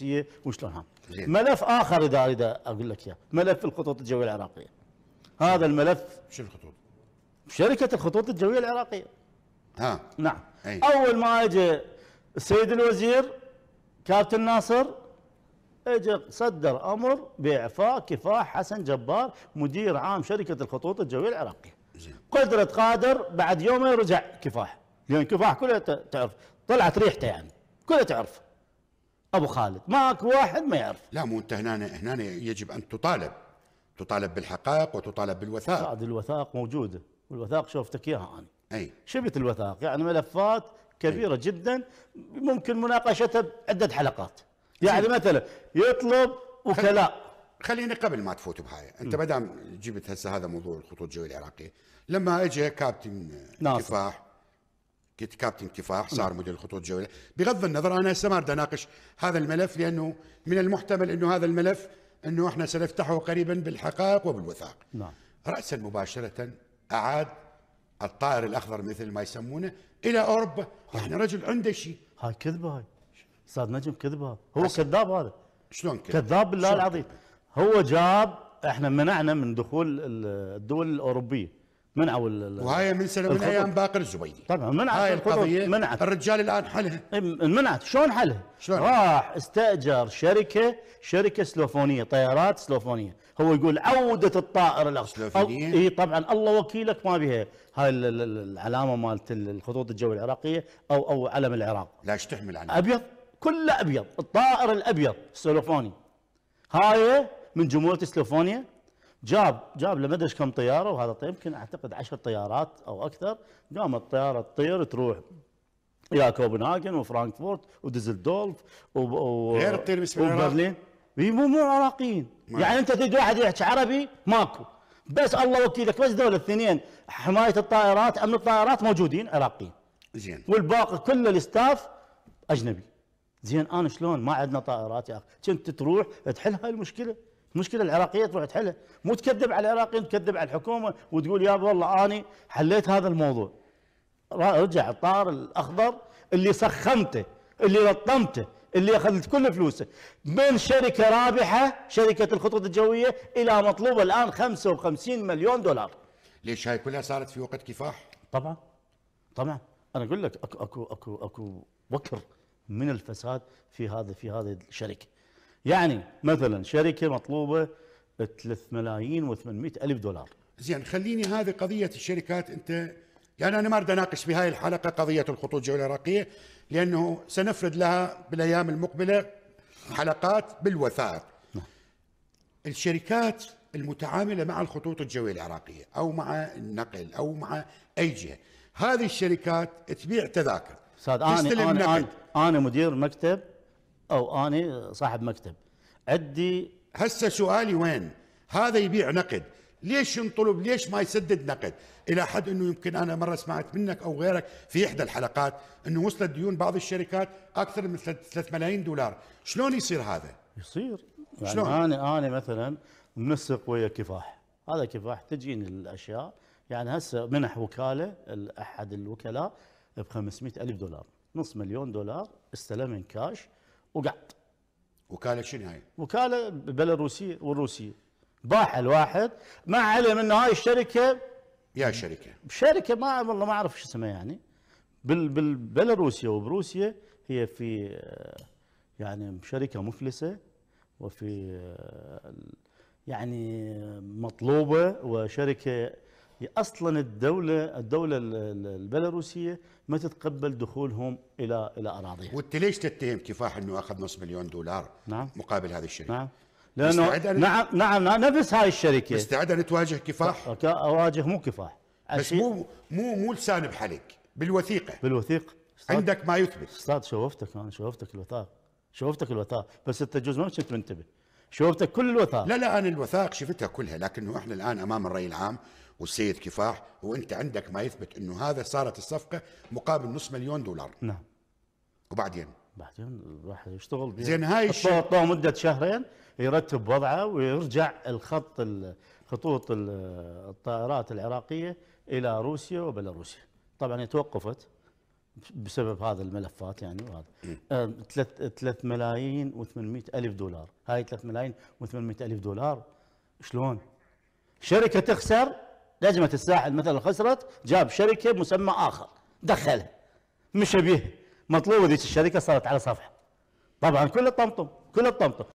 السياسيه وشلونها ملف اخر اذا اريد اقول لك اياه ملف الخطوط الجويه العراقيه هذا الملف شو الخطوط؟ شركه الخطوط الجويه العراقيه ها نعم أي. اول ما اجى السيد الوزير كابتن ناصر اجى صدر امر باعفاء كفاح حسن جبار مدير عام شركه الخطوط الجويه العراقيه قدرة قادر بعد يومين رجع كفاح لان يعني كفاح كلها تعرف طلعت ريحته يعني كلها تعرف ابو خالد ماك واحد ما يعرف لا مو انت هنا هنا يجب ان تطالب تطالب بالحقائق وتطالب بالوثائق بعد الوثائق موجوده والوثائق شوفتك اياها انا اي شبت الوثائق يعني ملفات كبيره أي. جدا ممكن مناقشتها بعده حلقات يعني مثلا يطلب وكلاء خليني قبل ما تفوت بهاي انت ما دام جبت هسه هذا موضوع الخطوط الجويه العراقيه لما اجى كابتن ناصر كفاح كنت كابتن كفاح صار نعم. مدير الخطوط الجويه بغض النظر انا هسه ما اريد اناقش هذا الملف لانه من المحتمل انه هذا الملف انه احنا سنفتحه قريبا بالحقائق وبالوثائق نعم راسا مباشره اعاد الطائر الاخضر مثل ما يسمونه الى اوروبا يعني رجل عنده شيء هاي كذبه هاي استاذ نجم كذبه هو كذاب هذا شلون كذاب كذاب بالله العظيم هو جاب احنا منعنا من دخول الدول الاوروبيه منعوا ال وهاي من سنه من ايام باقر الزبيدي طبعا منعت هاي القضيه منعت الرجال الان حلها إيه، منعت شلون حلها؟ شلون راح استاجر شركه شركه سلوفونيه طيارات سلوفونيه هو يقول عوده الطائر الاخ سلوفونيه اي طبعا الله وكيلك ما بها هاي العلامه مالت الخطوط الجويه العراقيه او او علم العراق لا ايش تحمل عنها؟ ابيض كله ابيض الطائر الابيض السلوفوني هاي من جمهوريه سلوفونيا جاب جاب ادري كم طياره وهذا طيب، يمكن اعتقد عشر طيارات او اكثر قامت الطياره تطير تروح الى كوبنهاجن وفرانكفورت و غير تطير باسم وبرلين مو مو عراقيين يعني انت تجي واحد يحكي عربي ماكو بس الله وكيلك بس دول الاثنين حمايه الطائرات امن الطائرات موجودين عراقيين زين والباقي كل الاستاف اجنبي زين انا شلون ما عندنا طائرات يا اخي كنت تروح تحل هاي المشكله المشكله العراقيه تروح تحلها مو تكذب على العراقيين تكذب على الحكومه وتقول يا والله اني حليت هذا الموضوع رجع الطار الاخضر اللي سخمته اللي لطمته اللي اخذت كل فلوسه من شركه رابحه شركه الخطوط الجويه الى مطلوبه الان 55 مليون دولار ليش هاي كلها صارت في وقت كفاح طبعا طبعا انا اقول لك اكو اكو اكو اكو وكر من الفساد في هذا في هذه الشركه يعني مثلا شركه مطلوبه 3 ملايين و800 الف دولار زين خليني هذه قضيه الشركات انت يعني انا ما اريد اناقش في هذه الحلقه قضيه الخطوط الجويه العراقيه لانه سنفرد لها بالايام المقبله حلقات بالوثائق نعم. الشركات المتعامله مع الخطوط الجويه العراقيه او مع النقل او مع اي جهه هذه الشركات تبيع تذاكر استاذ انا انا, أنا, أنا مدير مكتب او اني صاحب مكتب عندي هسه سؤالي وين هذا يبيع نقد ليش ينطلب ليش ما يسدد نقد الى حد انه يمكن انا مره سمعت منك او غيرك في احدى الحلقات انه وصلت ديون بعض الشركات اكثر من 3 ملايين دولار شلون يصير هذا يصير يعني شلون؟ انا انا مثلا منسق ويا كفاح هذا كفاح تجيني الاشياء يعني هسه منح وكاله احد الوكلاء ب 500 الف دولار نص مليون دولار من كاش وقعد وكاله شنو هاي؟ وكاله بيلاروسيه والروسيه باح الواحد ما علم انه هاي الشركه يا شركه شركه ما والله ما اعرف شو اسمها يعني بال بالبيلاروسيا وبروسيا هي في آه، يعني شركه مفلسه وفي آه، يعني مطلوبه وشركه اصلا الدوله الدوله البيلاروسيه ما تتقبل دخولهم الى الى اراضيها. وانت ليش تتهم كفاح انه اخذ نص مليون دولار نعم مقابل هذه الشركه؟ نعم لانه أن... نعم،, نعم نعم نفس هاي الشركه مستعد ان تواجه كفاح؟ اواجه مو كفاح بس مو مو مو لسان بحلك بالوثيقه بالوثيقه عندك ما يثبت استاذ شوفتك انا شوفتك الوثائق شوفتك الوثائق بس انت جزء ما كنت منتبه شوفتك كل الوثائق لا لا انا الوثائق شفتها كلها لكنه احنا الان امام الراي العام والسيد كفاح وانت عندك ما يثبت انه هذا صارت الصفقه مقابل نص مليون دولار نعم وبعدين بعدين راح يشتغل زين هاي الشيء مده شهرين يرتب وضعه ويرجع الخط خطوط الطائرات العراقيه الى روسيا وبيلاروسيا طبعا هي توقفت بسبب هذا الملفات يعني وهذا 3 ملايين و800 الف دولار هاي 3 ملايين و800 الف دولار شلون شركه تخسر لجنه الساحل مثلا خسرت جاب شركه بمسمى اخر دخلها مش به مطلوبه ذيك الشركه صارت على صفحه طبعا كل طمطم كل طمطم